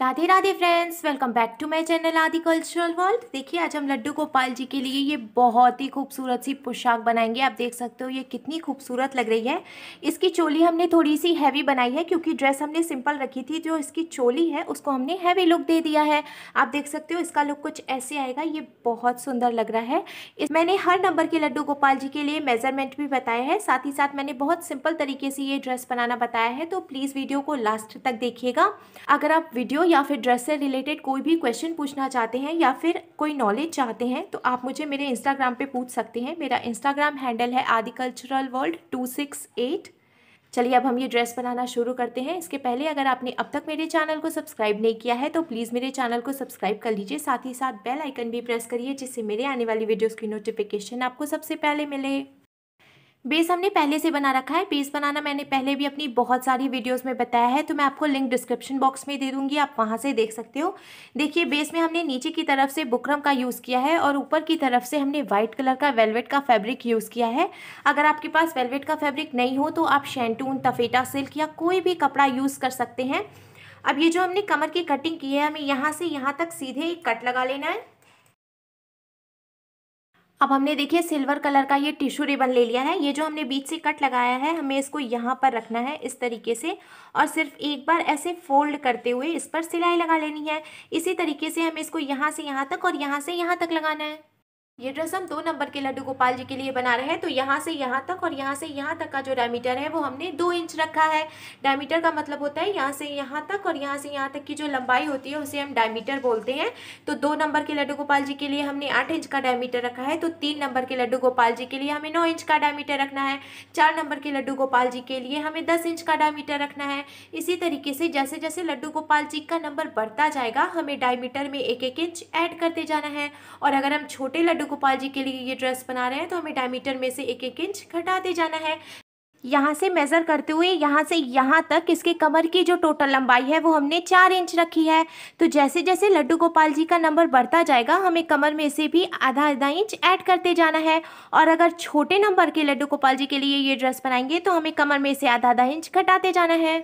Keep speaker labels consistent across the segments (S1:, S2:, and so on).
S1: Radhe Radhe friends welcome back to my channel Aadi cultural world देखिए आज हम लड्डू गोपाल जी के लिए ये बहुत ही खूबसूरत सी पोशाक बनाएंगे आप देख सकते हो ये कितनी खूबसूरत लग रही है इसकी चोली हमने थोड़ी सी हैवी बनाई है क्योंकि ड्रेस हमने सिंपल रखी थी जो इसकी चोली है उसको हमने हैवी लुक दे दिया है आप देख सकते हो इसका लुक कुछ ऐसे आएगा ये बहुत सुंदर लग रहा है इस मैंने हर नंबर के लड्डू गोपाल जी के लिए मेजरमेंट भी बताया है साथ ही साथ मैंने बहुत सिंपल तरीके से ये ड्रेस बनाना बताया है तो प्लीज़ वीडियो को लास्ट तक देखिएगा अगर आप वीडियो वीडियो या फिर ड्रेस से रिलेटेड कोई भी क्वेश्चन पूछना चाहते हैं या फिर कोई नॉलेज चाहते हैं तो आप मुझे मेरे इंस्टाग्राम पे पूछ सकते हैं मेरा इंस्टाग्राम हैंडल है Aadi cultural world two six eight चलिए अब हम ये ड्रेस बनाना शुरू करते हैं इसके पहले अगर आपने अब तक मेरे चैनल को सब्सक्राइब नहीं किया है तो प्लीज़ मेरे चैनल को सब्सक्राइब कर लीजिए साथ ही साथ बेल आइकन भी प्रेस करिए जिससे मेरे आने वाली वीडियोज़ की नोटिफिकेशन आपको सबसे पहले मिले बेस हमने पहले से बना रखा है बेस बनाना मैंने पहले भी अपनी बहुत सारी वीडियोस में बताया है तो मैं आपको लिंक डिस्क्रिप्शन बॉक्स में दे दूंगी आप वहाँ से देख सकते हो देखिए बेस में हमने नीचे की तरफ से बुकरम का यूज़ किया है और ऊपर की तरफ से हमने वाइट कलर का वेलवेट का फैब्रिक यूज़ किया है अगर आपके पास वेलवेट का फैब्रिक नहीं हो तो आप शैंटून तफेटा सिल्क या कोई भी कपड़ा यूज़ कर सकते हैं अब ये जो हमने कमर की कटिंग की है हमें यहाँ से यहाँ तक सीधे कट लगा लेना है अब हमने देखिए सिल्वर कलर का ये टिश्यू रिबन ले लिया है ये जो हमने बीच से कट लगाया है हमें इसको यहाँ पर रखना है इस तरीके से और सिर्फ एक बार ऐसे फोल्ड करते हुए इस पर सिलाई लगा लेनी है इसी तरीके से हमें इसको यहाँ से यहाँ तक और यहाँ से यहाँ तक लगाना है ये ड्रेस हम दो नंबर के लड्डू गोपाल जी के लिए बना रहे हैं तो यहाँ से यहाँ तक और यहाँ से यहाँ तक का जो डायमीटर है वो हमने दो इंच रखा है डायमीटर का मतलब होता है यहाँ से यहाँ तक और यहाँ से यहाँ तक की जो लंबाई होती है उसे हम डायमीटर बोलते हैं तो दो नंबर के लड्डू गोपाल जी के लिए हमने आठ इंच का डायमीटर रखा है तो तीन नंबर के लड्डू गोपाल जी के लिए हमें नौ इंच का डायमीटर रखना है चार नंबर के लड्डू गोपाल जी के लिए हमें दस इंच का डायमीटर रखना है इसी तरीके से जैसे जैसे लड्डू गोपाल जी का नंबर बढ़ता जाएगा हमें डायमीटर में एक एक इंच ऐड करते जाना है और अगर हम छोटे लड्डू गोपाल जी के लिए ये ड्रेस बना रहे हैं तो हमें डायमीटर में से एक एक इंच घटाते जाना है यहाँ से मेज़र करते हुए यहाँ से यहाँ तक इसके कमर की जो टोटल लंबाई है वो हमने चार इंच रखी है तो जैसे जैसे लड्डू गोपाल जी का नंबर बढ़ता जाएगा हमें कमर में से भी आधा आधा इंच ऐड करते जाना है और अगर छोटे नंबर के लड्डू गोपाल जी के लिए ये ड्रेस बनाएंगे तो हमें कमर में से आधा आधा इंच घटाते जाना है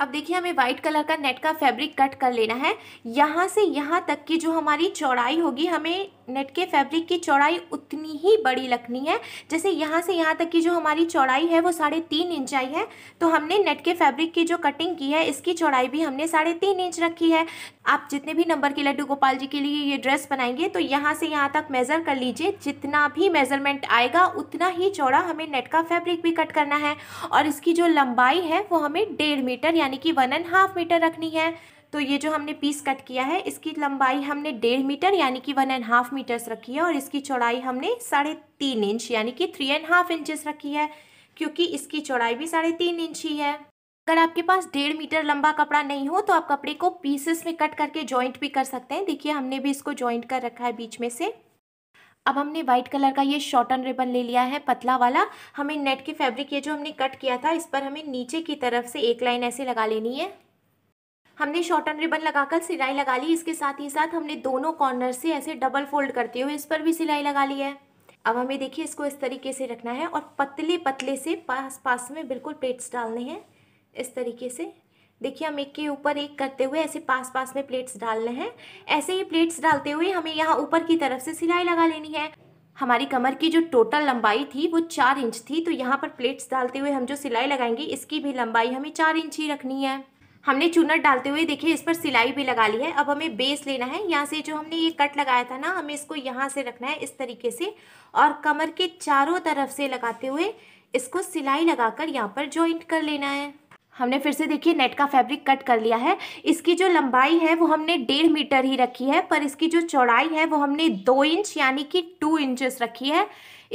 S1: अब देखिए हमें व्हाइट कलर का नेट का फैब्रिक कट कर लेना है यहाँ से यहाँ तक की जो हमारी चौड़ाई होगी हमें नेट के फैब्रिक की चौड़ाई उतनी ही बड़ी रखनी है जैसे यहाँ से यहाँ तक की जो हमारी चौड़ाई है वो साढ़े तीन इंच आई है तो हमने नेट के फैब्रिक की जो कटिंग की है इसकी चौड़ाई भी हमने साढ़े तीन इंच रखी है आप जितने भी नंबर के लड्डू गोपाल जी के लिए ये ड्रेस बनाएंगे तो यहाँ से यहाँ तक मेज़र कर लीजिए जितना भी मेज़रमेंट आएगा उतना ही चौड़ा हमें नेट का फैब्रिक भी कट करना है और इसकी जो लंबाई है वो हमें डेढ़ मीटर यानी कि वन एंड हाफ मीटर रखनी है तो ये जो हमने पीस कट किया है इसकी लंबाई हमने डेढ़ मीटर यानी कि वन एंड हाफ मीटर्स रखी है और इसकी चौड़ाई हमने साढ़े तीन इंच यानी कि थ्री एंड हाफ इंचज रखी है क्योंकि इसकी चौड़ाई भी साढ़े तीन इंच ही है अगर आपके पास डेढ़ मीटर लंबा कपड़ा नहीं हो तो आप कपड़े को पीसेस में कट करके ज्वाइंट भी कर सकते हैं देखिए हमने भी इसको ज्वाइंट कर रखा है बीच में से अब हमने व्हाइट कलर का ये शॉर्टन रिबन ले लिया है पतला वाला हमें नेट के फैब्रिक ये जो हमने कट किया था इस पर हमें नीचे की तरफ से एक लाइन ऐसे लगा लेनी है हमने शॉर्टन रिबन लगाकर सिलाई लगा ली इसके साथ ही साथ हमने दोनों कॉर्नर से ऐसे डबल फोल्ड करते हुए इस पर भी सिलाई लगा ली है अब हमें देखिए इसको इस तरीके से रखना है और पतले पतले से पास पास में बिल्कुल प्लेट्स डालने हैं इस तरीके से देखिए हम एक के ऊपर एक करते हुए ऐसे पास पास में प्लेट्स डालने हैं ऐसे ही प्लेट्स डालते हुए हमें यहाँ ऊपर की तरफ से सिलाई लगा लेनी है हमारी कमर की जो टोटल लंबाई थी वो चार इंच थी तो यहाँ पर प्लेट्स डालते हुए हम जो सिलाई लगाएंगे इसकी भी लंबाई हमें चार इंच ही रखनी है हमने चुनट डालते हुए देखिए इस पर सिलाई भी लगा ली है अब हमें बेस लेना है यहाँ से जो हमने ये कट लगाया था ना हमें इसको यहाँ से रखना है इस तरीके से और कमर के चारों तरफ से लगाते हुए इसको सिलाई लगाकर यहाँ पर ज्वाइंट कर लेना है हमने फिर से देखिए नेट का फैब्रिक कट कर लिया है इसकी जो लंबाई है वो हमने डेढ़ मीटर ही रखी है पर इसकी जो चौड़ाई है वो हमने दो इंच यानी कि टू इंचेस रखी है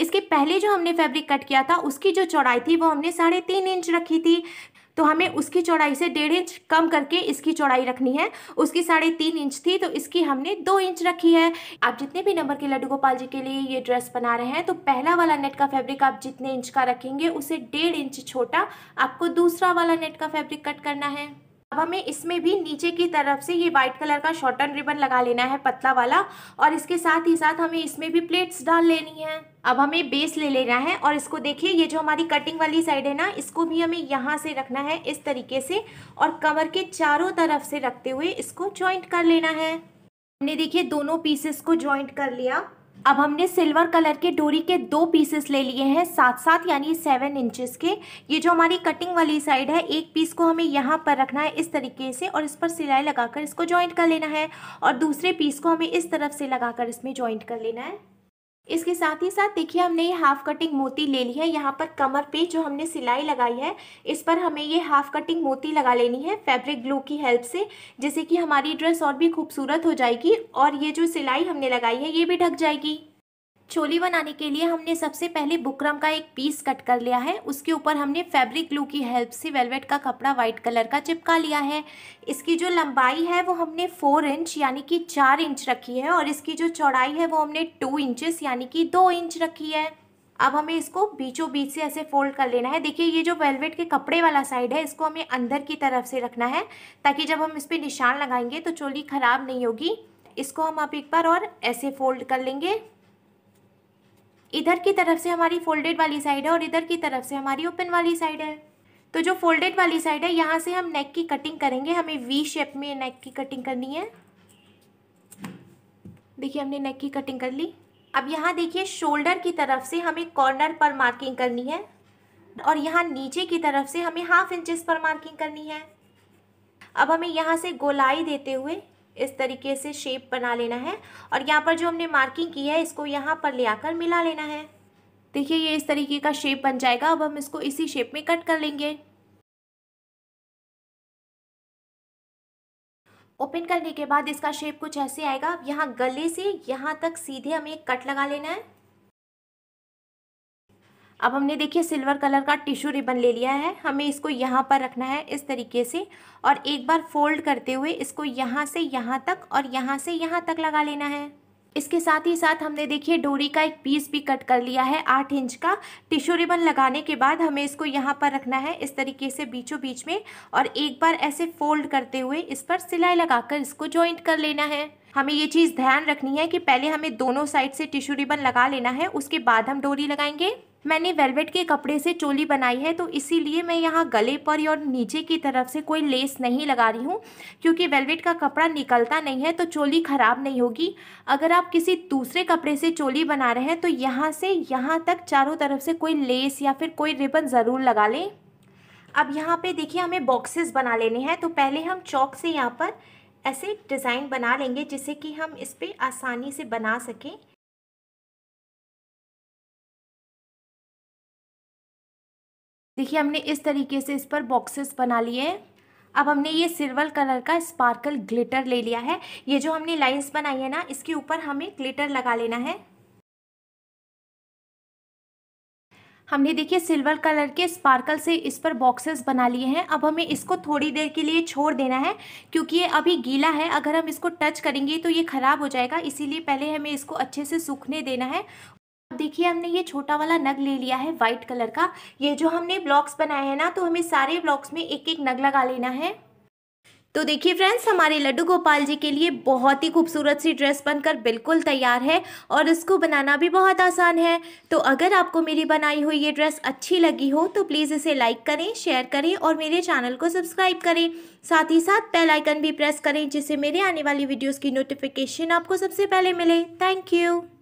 S1: इसके पहले जो हमने फैब्रिक कट किया था उसकी जो चौड़ाई थी वो हमने साढ़े तीन इंच रखी थी तो हमें उसकी चौड़ाई से डेढ़ इंच कम करके इसकी चौड़ाई रखनी है उसकी साढ़े तीन इंच थी तो इसकी हमने दो इंच रखी है आप जितने भी नंबर के लड्डू गोपाल जी के लिए ये ड्रेस बना रहे हैं तो पहला वाला नेट का फैब्रिक आप जितने इंच का रखेंगे उसे डेढ़ इंच छोटा आपको दूसरा वाला नेट का फैब्रिक कट करना है अब हमें इसमें भी नीचे की तरफ से ये व्हाइट कलर का शॉर्टन रिबन लगा लेना है पतला वाला और इसके साथ ही साथ हमें इसमें भी प्लेट्स डाल लेनी है अब हमें बेस ले लेना है और इसको देखिए ये जो हमारी कटिंग वाली साइड है ना इसको भी हमें यहाँ से रखना है इस तरीके से और कवर के चारों तरफ से रखते हुए इसको ज्वाइंट कर लेना है हमने देखिए दोनों पीसेस को ज्वाइंट कर लिया अब हमने सिल्वर कलर के डोरी के दो पीसेस ले लिए हैं साथ साथ यानी सेवन इंचेस के ये जो हमारी कटिंग वाली साइड है एक पीस को हमें यहाँ पर रखना है इस तरीके से और इस पर सिलाई लगाकर इसको जॉइंट कर लेना है और दूसरे पीस को हमें इस तरफ से लगाकर इसमें जॉइंट कर लेना है इसके साथ ही साथ देखिए हमने ये हाफ कटिंग मोती ले ली है यहाँ पर कमर पे जो हमने सिलाई लगाई है इस पर हमें ये हाफ कटिंग मोती लगा लेनी है फैब्रिक ग्लू की हेल्प से जिससे कि हमारी ड्रेस और भी खूबसूरत हो जाएगी और ये जो सिलाई हमने लगाई है ये भी ढक जाएगी चोली बनाने के लिए हमने सबसे पहले बुकरम का एक पीस कट कर लिया है उसके ऊपर हमने फैब्रिक ग्लू की हेल्प से वेलवेट का कपड़ा वाइट कलर का चिपका लिया है इसकी जो लंबाई है वो हमने फोर इंच यानी कि चार इंच रखी है और इसकी जो चौड़ाई है वो हमने टू इंचेस यानी कि दो इंच रखी है अब हमें इसको बीचों बीच से ऐसे फोल्ड कर लेना है देखिए ये जो वेलवेट के कपड़े वाला साइड है इसको हमें अंदर की तरफ से रखना है ताकि जब हम इस पर निशान लगाएंगे तो चोली ख़राब नहीं होगी इसको हम आप एक बार और ऐसे फोल्ड कर लेंगे इधर की तरफ से हमारी फोल्डेड वाली साइड है और इधर की तरफ से हमारी ओपन वाली साइड है तो जो फोल्डेड वाली साइड है यहाँ से हम नेक की कटिंग करेंगे हमें वी शेप में नेक की कटिंग करनी है देखिए हमने नेक की कटिंग कर ली अब यहाँ देखिए शोल्डर की तरफ से हमें कॉर्नर पर मार्किंग करनी है और यहाँ नीचे की तरफ से हमें हाफ इंचेस पर मार्किंग करनी है अब हमें यहाँ से गोलाई देते हुए इस तरीके से शेप बना लेना है और यहाँ पर जो हमने मार्किंग की है इसको यहाँ पर ले आकर मिला लेना है देखिए ये इस तरीके का शेप बन जाएगा अब हम इसको इसी शेप में कट कर लेंगे ओपन करने के बाद इसका शेप कुछ ऐसे आएगा अब यहाँ गले से यहाँ तक सीधे हमें कट लगा लेना है अब हमने देखिए सिल्वर कलर का टिश्यू रिबन ले लिया है हमें इसको यहाँ पर रखना है इस तरीके से और एक बार फोल्ड करते हुए इसको यहाँ से यहाँ तक और यहाँ से यहाँ तक लगा लेना है इसके साथ ही साथ हमने देखिए डोरी का एक पीस भी कट कर लिया है आठ इंच का टिश्यू रिबन लगाने के बाद हमें इसको यहाँ पर रखना है इस तरीके से बीचों बीच में और एक बार ऐसे फोल्ड करते हुए इस पर सिलाई लगाकर इसको ज्वाइंट कर लेना है हमें ये चीज़ ध्यान रखनी है कि पहले हमें दोनों साइड से टिश्यू रिबन लगा लेना है उसके बाद हम डोरी लगाएंगे मैंने वेलवेट के कपड़े से चोली बनाई है तो इसीलिए मैं यहाँ गले पर और नीचे की तरफ से कोई लेस नहीं लगा रही हूँ क्योंकि वेलवेट का कपड़ा निकलता नहीं है तो चोली ख़राब नहीं होगी अगर आप किसी दूसरे कपड़े से चोली बना रहे हैं तो यहाँ से यहाँ तक चारों तरफ से कोई लेस या फिर कोई रिबन ज़रूर लगा लें अब यहाँ पर देखिए हमें बॉक्सेस बना लेने हैं तो पहले हम चौक से यहाँ पर ऐसे डिज़ाइन बना लेंगे जिससे कि हम इस पर आसानी से बना सकें देखिए हमने इस तरीके से इस पर बॉक्सेस बना लिए अब हमने ये सिल्वर कलर का स्पार्कल ग्लिटर ले लिया है ये जो हमने लाइंस बनाई है ना इसके ऊपर हमें ग्लिटर लगा लेना है हमने देखिए सिल्वर कलर के स्पार्कल से इस पर बॉक्सेस बना लिए हैं अब हमें इसको थोड़ी देर के लिए छोड़ देना है क्योंकि ये अभी गीला है अगर हम इसको टच करेंगे तो ये ख़राब हो जाएगा इसीलिए पहले हमें इसको अच्छे से सूखने देना है देखिए हमने ये छोटा वाला नग ले लिया है वाइट कलर का ये जो हमने ब्लॉक्स बनाए हैं ना तो हमें सारे ब्लॉक्स में एक एक नग लगा लेना है तो देखिए फ्रेंड्स हमारे लड्डू गोपाल जी के लिए बहुत ही खूबसूरत सी ड्रेस बनकर बिल्कुल तैयार है और इसको बनाना भी बहुत आसान है तो अगर आपको मेरी बनाई हुई ये ड्रेस अच्छी लगी हो तो प्लीज़ इसे लाइक करें शेयर करें और मेरे चैनल को सब्सक्राइब करें साथ ही साथ बेल आइकन भी प्रेस करें जिससे मेरे आने वाली वीडियोज़ की नोटिफिकेशन आपको सबसे पहले मिले थैंक यू